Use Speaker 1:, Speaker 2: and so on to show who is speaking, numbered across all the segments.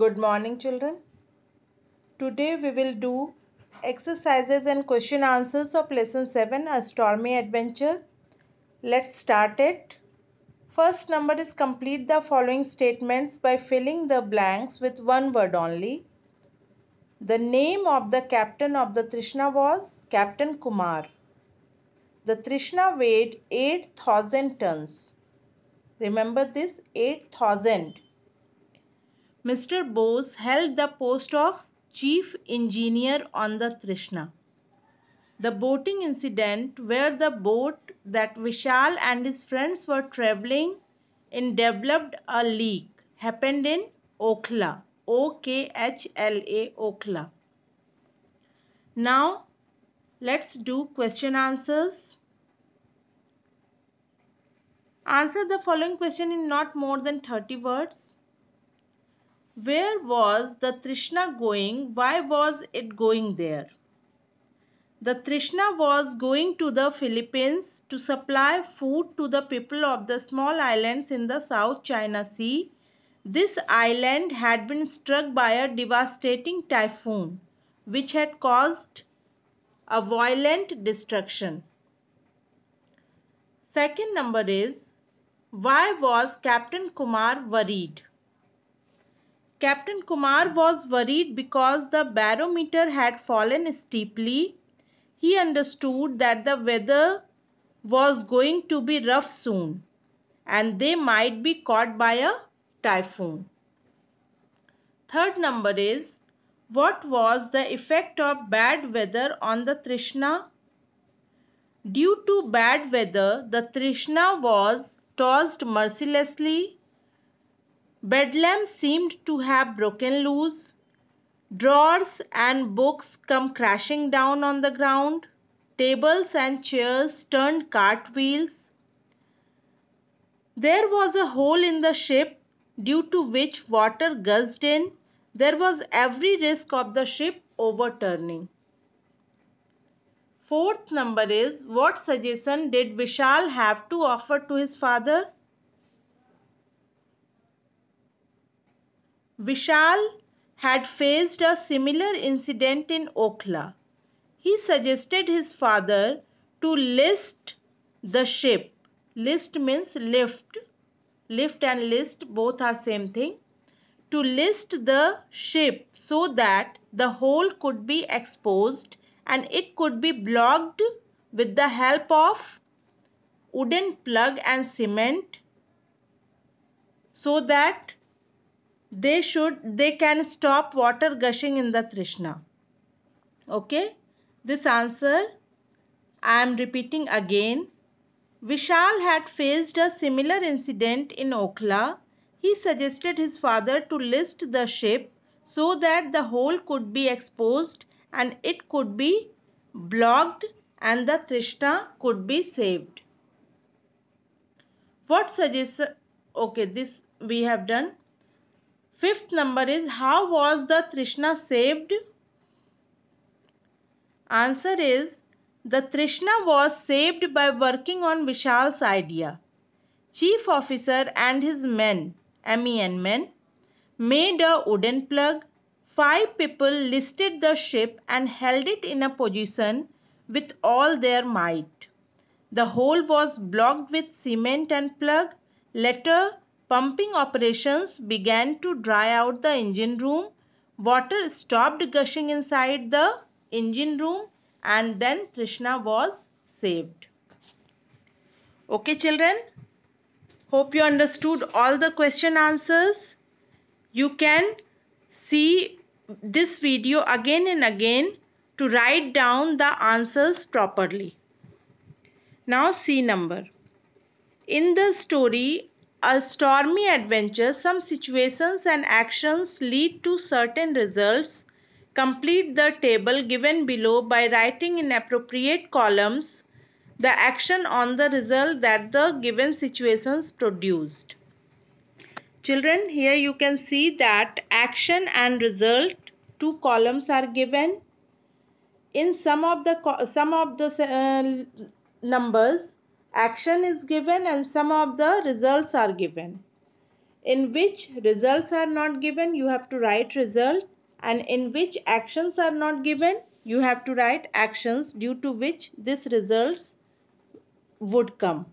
Speaker 1: Good morning children. Today we will do exercises and question answers of lesson 7 A Stormy Adventure. Let's start it. First number is complete the following statements by filling the blanks with one word only. The name of the captain of the Trishna was Captain Kumar. The Trishna weighed 8000 tons. Remember this 8000. Mr. Bose held the post of chief engineer on the Trishna. The boating incident where the boat that Vishal and his friends were traveling in developed a leak happened in Okhla. O-K-H-L-A, Okhla. Now, let's do question answers. Answer the following question in not more than 30 words. Where was the Trishna going? Why was it going there? The Trishna was going to the Philippines to supply food to the people of the small islands in the South China Sea. This island had been struck by a devastating typhoon which had caused a violent destruction. Second number is why was Captain Kumar worried? Captain Kumar was worried because the barometer had fallen steeply. He understood that the weather was going to be rough soon and they might be caught by a typhoon. Third number is what was the effect of bad weather on the Trishna? Due to bad weather, the Trishna was tossed mercilessly Bedlam seemed to have broken loose. Drawers and books come crashing down on the ground. Tables and chairs turned cartwheels. There was a hole in the ship due to which water gushed in. There was every risk of the ship overturning. Fourth number is what suggestion did Vishal have to offer to his father? Vishal had faced a similar incident in Okhla. He suggested his father to list the ship. List means lift. Lift and list both are same thing. To list the ship so that the whole could be exposed and it could be blocked with the help of wooden plug and cement so that they should they can stop water gushing in the trishna okay this answer i am repeating again vishal had faced a similar incident in okla he suggested his father to list the ship so that the hole could be exposed and it could be blocked and the trishna could be saved what suggests okay this we have done Fifth number is how was the Trishna saved? Answer is the Trishna was saved by working on Vishal's idea. Chief officer and his men, MEN men, made a wooden plug. Five people lifted the ship and held it in a position with all their might. The hole was blocked with cement and plug. Later, Pumping operations began to dry out the engine room. Water stopped gushing inside the engine room and then Krishna was saved. Okay children, hope you understood all the question answers. You can see this video again and again to write down the answers properly. Now C number. In the story a stormy adventure, some situations and actions lead to certain results. Complete the table given below by writing in appropriate columns the action on the result that the given situations produced. Children, here you can see that action and result, two columns are given. In some of the, some of the uh, numbers, action is given and some of the results are given. In which results are not given, you have to write result and in which actions are not given, you have to write actions due to which these results would come.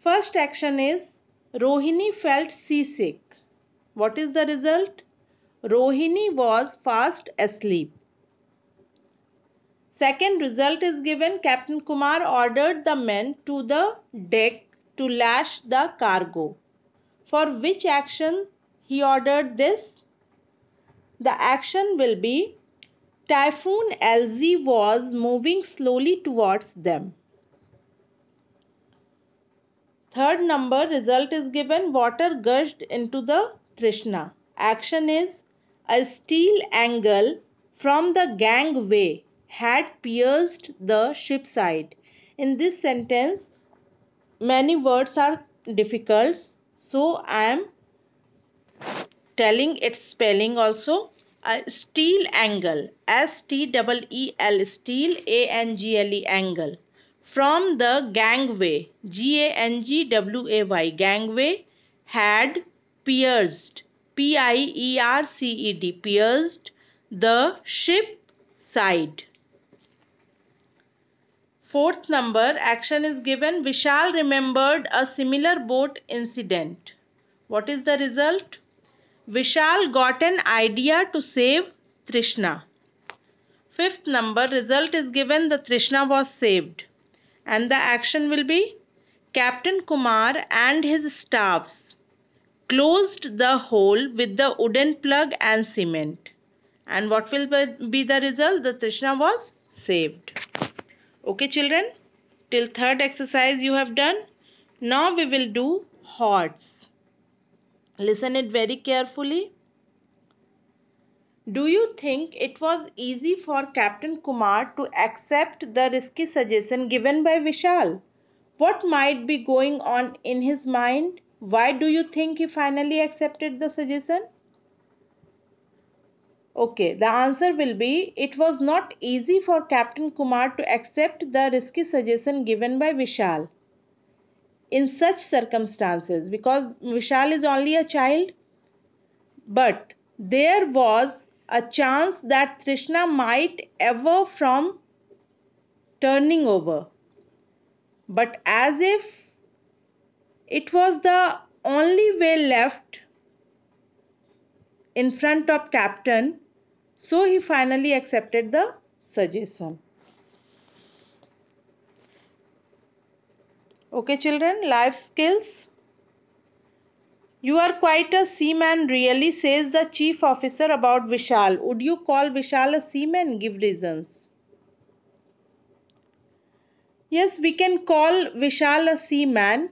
Speaker 1: First action is Rohini felt seasick. What is the result? Rohini was fast asleep. Second result is given. Captain Kumar ordered the men to the deck to lash the cargo. For which action he ordered this? The action will be Typhoon LZ was moving slowly towards them. Third number result is given water gushed into the Trishna. Action is a steel angle from the gangway had pierced the ship's side. In this sentence, many words are difficult. So, I am telling its spelling also. A steel angle. S-T-E-E-L. Steel A-N-G-L-E angle. From the gangway. G-A-N-G-W-A-Y. Gangway had pierced. P-I-E-R-C-E-D. Pierced the ship side. Fourth number, action is given. Vishal remembered a similar boat incident. What is the result? Vishal got an idea to save Trishna. Fifth number, result is given. The Trishna was saved. And the action will be Captain Kumar and his staffs closed the hole with the wooden plug and cement. And what will be the result? The Trishna was saved. Okay children, till third exercise you have done. Now we will do hearts Listen it very carefully. Do you think it was easy for Captain Kumar to accept the risky suggestion given by Vishal? What might be going on in his mind? Why do you think he finally accepted the suggestion? Okay, the answer will be it was not easy for Captain Kumar to accept the risky suggestion given by Vishal. In such circumstances, because Vishal is only a child, but there was a chance that Trishna might ever from turning over. But as if it was the only way left in front of captain so he finally accepted the suggestion okay children life skills you are quite a seaman really says the chief officer about vishal would you call vishal a seaman give reasons yes we can call vishal a seaman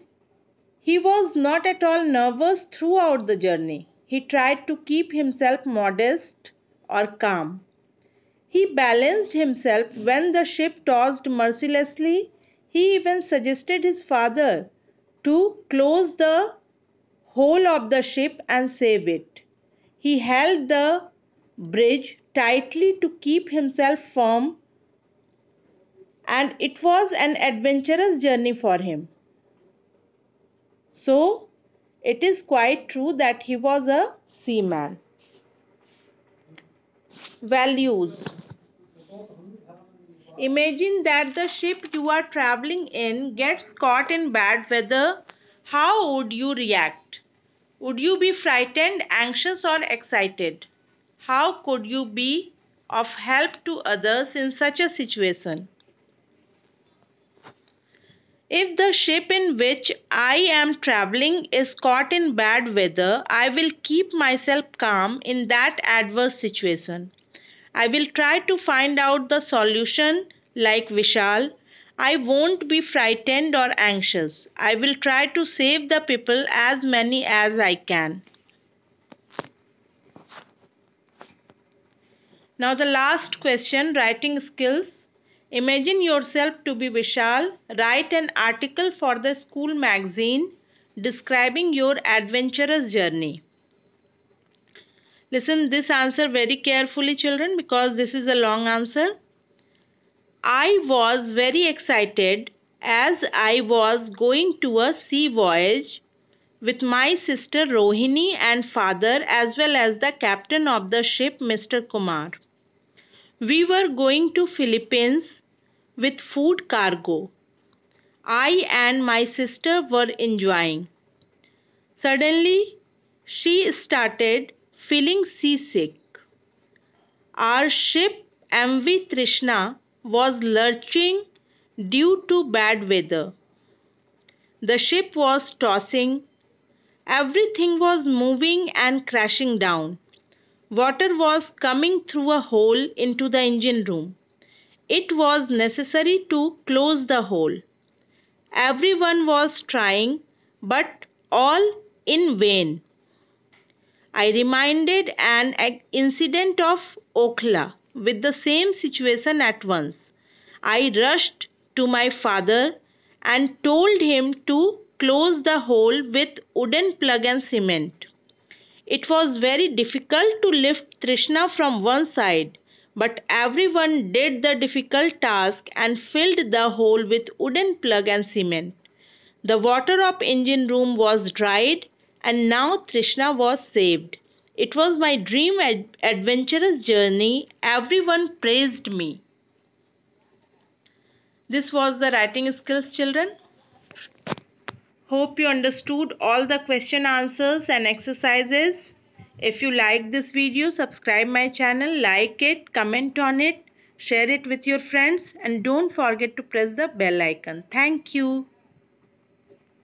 Speaker 1: he was not at all nervous throughout the journey he tried to keep himself modest or calm. He balanced himself when the ship tossed mercilessly. He even suggested his father to close the hole of the ship and save it. He held the bridge tightly to keep himself firm, and it was an adventurous journey for him. So, it is quite true that he was a seaman. Values Imagine that the ship you are traveling in gets caught in bad weather. How would you react? Would you be frightened, anxious, or excited? How could you be of help to others in such a situation? If the ship in which I am traveling is caught in bad weather, I will keep myself calm in that adverse situation. I will try to find out the solution like Vishal. I won't be frightened or anxious. I will try to save the people as many as I can. Now, the last question writing skills. Imagine yourself to be Vishal. Write an article for the school magazine describing your adventurous journey. Listen this answer very carefully children because this is a long answer. I was very excited as I was going to a sea voyage with my sister Rohini and father as well as the captain of the ship Mr. Kumar. We were going to Philippines with food cargo. I and my sister were enjoying. Suddenly, she started feeling seasick. Our ship MV Trishna was lurching due to bad weather. The ship was tossing. Everything was moving and crashing down. Water was coming through a hole into the engine room. It was necessary to close the hole. Everyone was trying, but all in vain. I reminded an incident of Okla with the same situation at once. I rushed to my father and told him to close the hole with wooden plug and cement. It was very difficult to lift Trishna from one side but everyone did the difficult task and filled the hole with wooden plug and cement. The water of engine room was dried and now Trishna was saved. It was my dream ad- adventurous journey. Everyone praised me. This was the writing skills children. Hope you understood all the question answers and exercises. If you like this video, subscribe my channel, like it, comment on it, share it with your friends and don't forget to press the bell icon. Thank you.